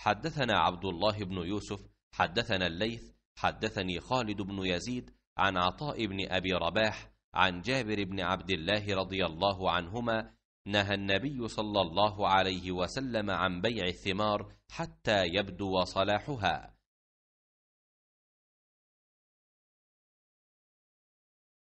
حدثنا عبد الله بن يوسف حدثنا الليث حدثني خالد بن يزيد عن عطاء بن أبي رباح عن جابر بن عبد الله رضي الله عنهما نهى النبي صلى الله عليه وسلم عن بيع الثمار حتى يبدو صلاحها